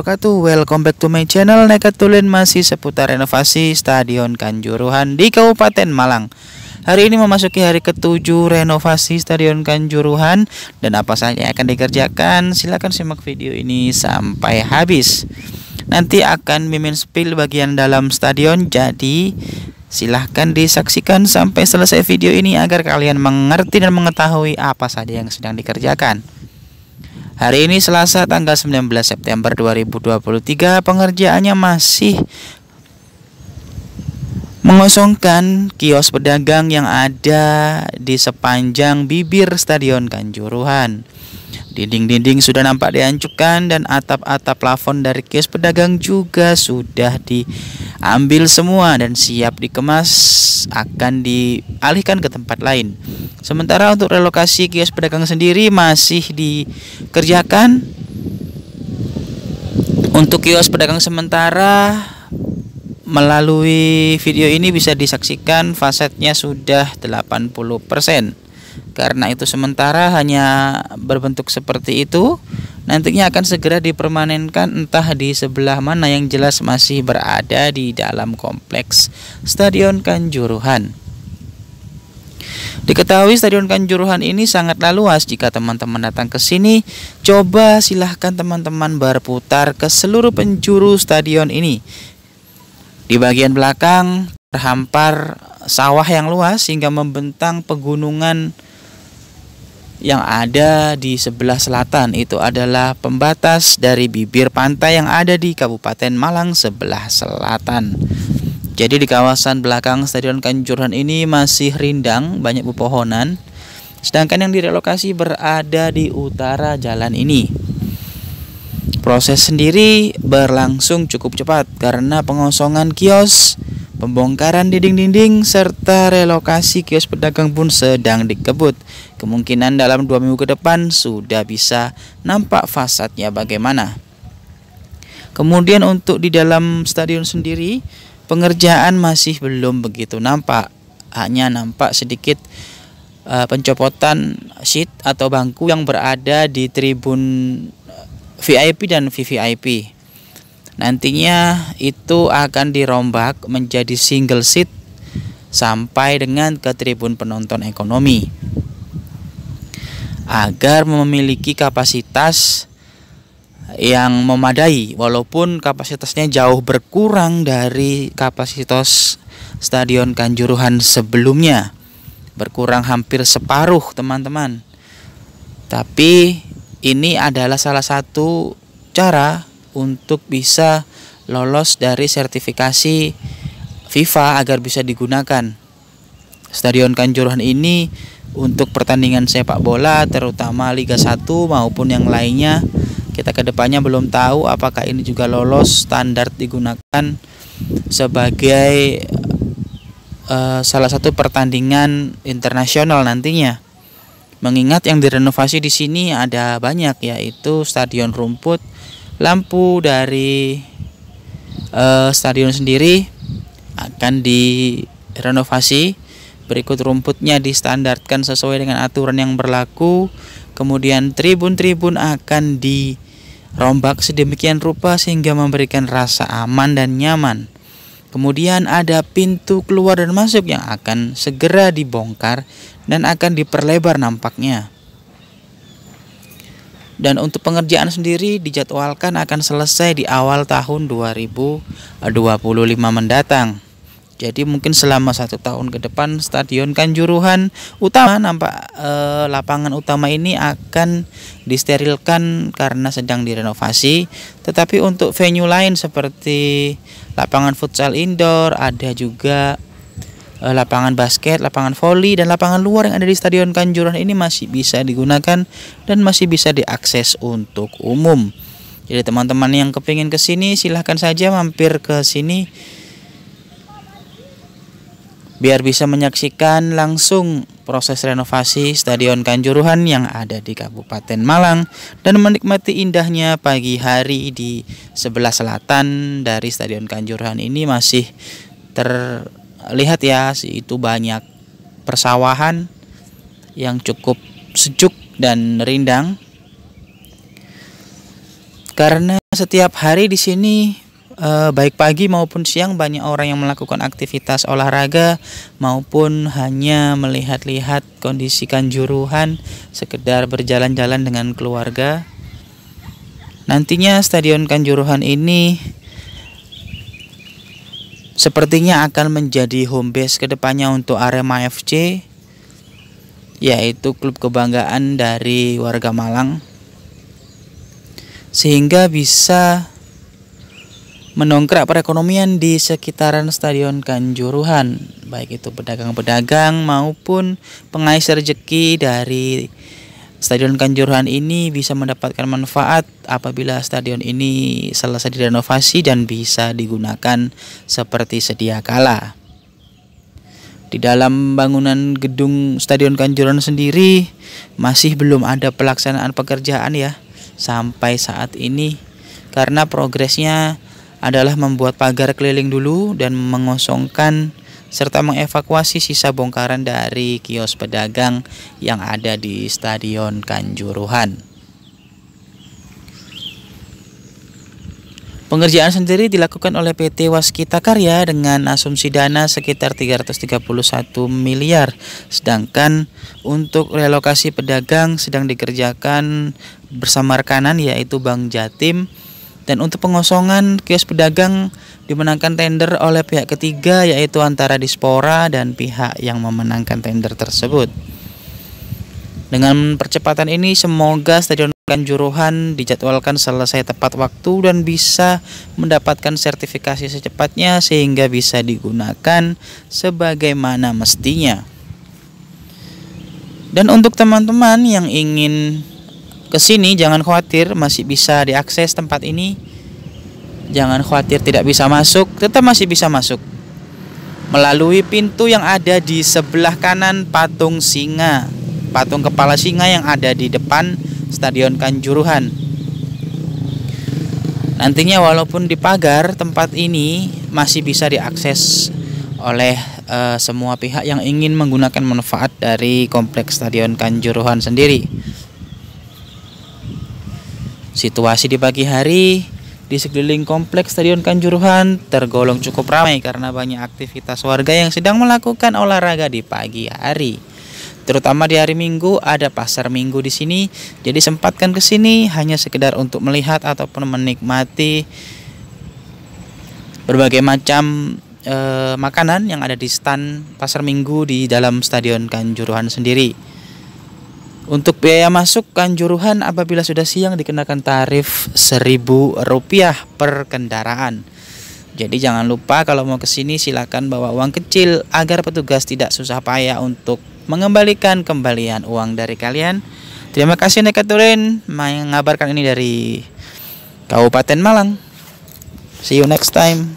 wabarakatuh Welcome back to my channel Nekatulin Tulen masih seputar renovasi Stadion Kanjuruhan di Kabupaten Malang Hari ini memasuki hari ketujuh renovasi Stadion Kanjuruhan Dan apa saja yang akan dikerjakan Silahkan simak video ini sampai habis Nanti akan mimin spill bagian dalam stadion Jadi Silahkan disaksikan sampai selesai video ini agar kalian mengerti dan mengetahui apa saja yang sedang dikerjakan. Hari ini Selasa tanggal 19 September 2023 pengerjaannya masih mengosongkan kios pedagang yang ada di sepanjang bibir Stadion Kanjuruhan. Dinding-dinding sudah nampak dihancurkan dan atap-atap plafon dari kios pedagang juga sudah diambil semua dan siap dikemas akan dialihkan ke tempat lain. Sementara untuk relokasi kios pedagang sendiri masih dikerjakan. Untuk kios pedagang sementara melalui video ini bisa disaksikan fasetnya sudah 80% karena itu sementara hanya berbentuk seperti itu nantinya akan segera dipermanenkan entah di sebelah mana yang jelas masih berada di dalam kompleks Stadion Kanjuruhan Diketahui Stadion Kanjuruhan ini sangat luas jika teman-teman datang ke sini Coba silahkan teman-teman berputar ke seluruh penjuru stadion ini Di bagian belakang terhampar sawah yang luas hingga membentang pegunungan yang ada di sebelah selatan itu adalah pembatas dari bibir pantai yang ada di Kabupaten Malang sebelah selatan. Jadi di kawasan belakang Stadion Kanjuruhan ini masih rindang, banyak pepohonan. Sedangkan yang direlokasi berada di utara jalan ini. Proses sendiri berlangsung cukup cepat karena pengosongan kios Pembongkaran dinding-dinding serta relokasi kios pedagang pun sedang dikebut. Kemungkinan dalam dua minggu ke depan sudah bisa nampak fasadnya bagaimana. Kemudian untuk di dalam stadion sendiri, pengerjaan masih belum begitu nampak. Hanya nampak sedikit uh, pencopotan sheet atau bangku yang berada di tribun eh, VIP dan VVIP. Nantinya itu akan dirombak menjadi single seat sampai dengan ke tribun penonton ekonomi agar memiliki kapasitas yang memadai walaupun kapasitasnya jauh berkurang dari kapasitas Stadion Kanjuruhan sebelumnya berkurang hampir separuh teman-teman tapi ini adalah salah satu cara untuk bisa lolos dari sertifikasi FIFA agar bisa digunakan Stadion Kanjuruhan ini untuk pertandingan sepak bola terutama Liga 1 maupun yang lainnya kita kedepannya belum tahu apakah ini juga lolos standar digunakan sebagai uh, salah satu pertandingan internasional nantinya mengingat yang direnovasi di sini ada banyak yaitu stadion rumput lampu dari uh, stadion sendiri akan direnovasi berikut rumputnya distandarkan sesuai dengan aturan yang berlaku kemudian tribun-tribun akan dirombak sedemikian rupa sehingga memberikan rasa aman dan nyaman kemudian ada pintu keluar dan masuk yang akan segera dibongkar dan akan diperlebar nampaknya dan untuk pengerjaan sendiri dijadwalkan akan selesai di awal tahun 2025 mendatang. Jadi mungkin selama satu tahun ke depan Stadion Kanjuruhan utama nampak eh, lapangan utama ini akan disterilkan karena sedang direnovasi. Tetapi untuk venue lain seperti lapangan futsal indoor, ada juga eh, lapangan basket, lapangan voli dan lapangan luar yang ada di Stadion Kanjuruhan ini masih bisa digunakan dan masih bisa diakses untuk umum. Jadi teman-teman yang kepingin kesini silahkan saja mampir ke sini biar bisa menyaksikan langsung proses renovasi Stadion Kanjuruhan yang ada di Kabupaten Malang dan menikmati indahnya pagi hari di sebelah selatan dari Stadion Kanjuruhan ini masih terlihat ya itu banyak persawahan yang cukup sejuk dan rindang karena setiap hari di sini eh, baik pagi maupun siang banyak orang yang melakukan aktivitas olahraga maupun hanya melihat-lihat kondisi kanjuruhan sekedar berjalan-jalan dengan keluarga. Nantinya Stadion Kanjuruhan ini sepertinya akan menjadi home base kedepannya untuk Arema FC yaitu klub kebanggaan dari warga Malang sehingga bisa mendongkrak perekonomian di sekitaran Stadion Kanjuruhan, baik itu pedagang-pedagang maupun pengais rezeki dari Stadion Kanjuruhan ini bisa mendapatkan manfaat apabila stadion ini selesai direnovasi dan bisa digunakan seperti sedia kala. Di dalam bangunan gedung Stadion Kanjuruhan sendiri masih belum ada pelaksanaan pekerjaan ya sampai saat ini karena progresnya adalah membuat pagar keliling dulu dan mengosongkan serta mengevakuasi sisa bongkaran dari kios pedagang yang ada di Stadion Kanjuruhan. Pengerjaan sendiri dilakukan oleh PT Waskita Karya dengan asumsi dana sekitar 331 miliar. Sedangkan untuk relokasi pedagang sedang dikerjakan bersama rekanan yaitu Bank Jatim dan untuk pengosongan kios pedagang dimenangkan tender oleh pihak ketiga yaitu antara Dispora dan pihak yang memenangkan tender tersebut. Dengan percepatan ini semoga Stadion Kanjuruhan dijadwalkan selesai tepat waktu dan bisa mendapatkan sertifikasi secepatnya sehingga bisa digunakan sebagaimana mestinya. Dan untuk teman-teman yang ingin ke sini jangan khawatir masih bisa diakses tempat ini jangan khawatir tidak bisa masuk tetap masih bisa masuk melalui pintu yang ada di sebelah kanan patung singa patung kepala singa yang ada di depan Stadion Kanjuruhan nantinya walaupun dipagar tempat ini masih bisa diakses oleh uh, semua pihak yang ingin menggunakan manfaat dari kompleks Stadion Kanjuruhan sendiri. Situasi di pagi hari di sekeliling kompleks Stadion Kanjuruhan tergolong cukup ramai karena banyak aktivitas warga yang sedang melakukan olahraga di pagi hari. Terutama di hari Minggu ada pasar Minggu di sini, jadi sempatkan ke sini hanya sekedar untuk melihat ataupun menikmati berbagai macam eh, makanan yang ada di stand pasar Minggu di dalam Stadion Kanjuruhan sendiri. Untuk biaya masuk Kanjuruhan apabila sudah siang dikenakan tarif Rp1.000 per kendaraan. Jadi jangan lupa kalau mau kesini sini silakan bawa uang kecil agar petugas tidak susah payah untuk mengembalikan kembalian uang dari kalian. Terima kasih Nekaturin mengabarkan ini dari Kabupaten Malang. See you next time.